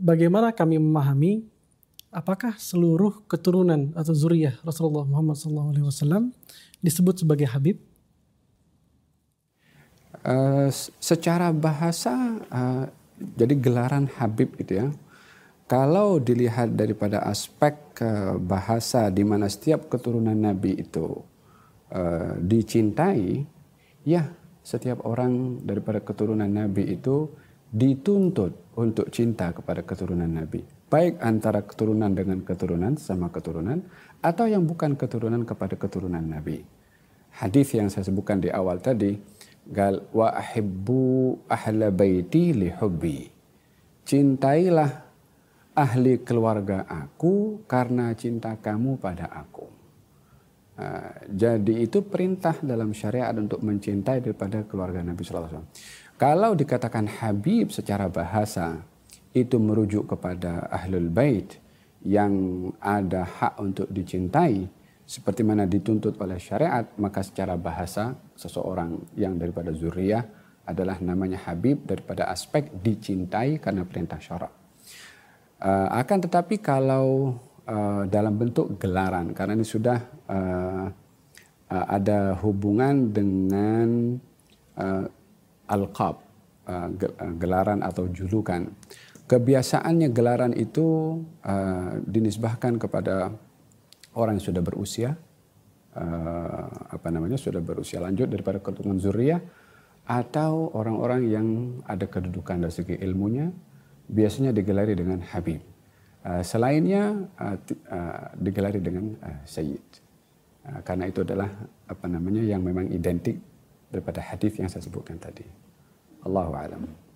bagaimana kami memahami apakah seluruh keturunan atau zuriyah Rasulullah Muhammad SAW disebut sebagai Habib? Uh, secara bahasa, uh, jadi gelaran Habib gitu ya. Kalau dilihat daripada aspek uh, bahasa di mana setiap keturunan Nabi itu uh, dicintai, ya setiap orang daripada keturunan Nabi itu dituntut untuk cinta kepada keturunan Nabi. Baik antara keturunan dengan keturunan, sama keturunan, atau yang bukan keturunan kepada keturunan Nabi. Hadis yang saya sebutkan di awal tadi, gal wa ahibbu ahla baiti li hubbi. Cintailah ahli keluarga aku karena cinta kamu pada aku. Ah, jadi itu perintah dalam syariat untuk mencintai daripada keluarga Nabi Shallallahu Alaihi Wasallam. Kalau dikatakan Habib secara bahasa itu merujuk kepada Ahlul Bait yang ada hak untuk dicintai seperti mana dituntut oleh syariat maka secara bahasa seseorang yang daripada zuriyah adalah namanya Habib daripada aspek dicintai karena perintah syarak. Uh, akan tetapi kalau uh, dalam bentuk gelaran karena ini sudah uh, uh, ada hubungan dengan uh, alqab, uh, uh, gelaran atau julukan. Kebiasaannya gelaran itu uh, dinisbahkan kepada orang yang sudah berusia, apa namanya sudah berusia lanjut daripada keturunan zuriyah atau orang-orang yang ada kedudukan dari segi ilmunya biasanya digelari dengan habib. Selainnya digelari dengan sayyid. Karena itu adalah apa namanya yang memang identik daripada hadis yang saya sebutkan tadi. Allahu a'lam.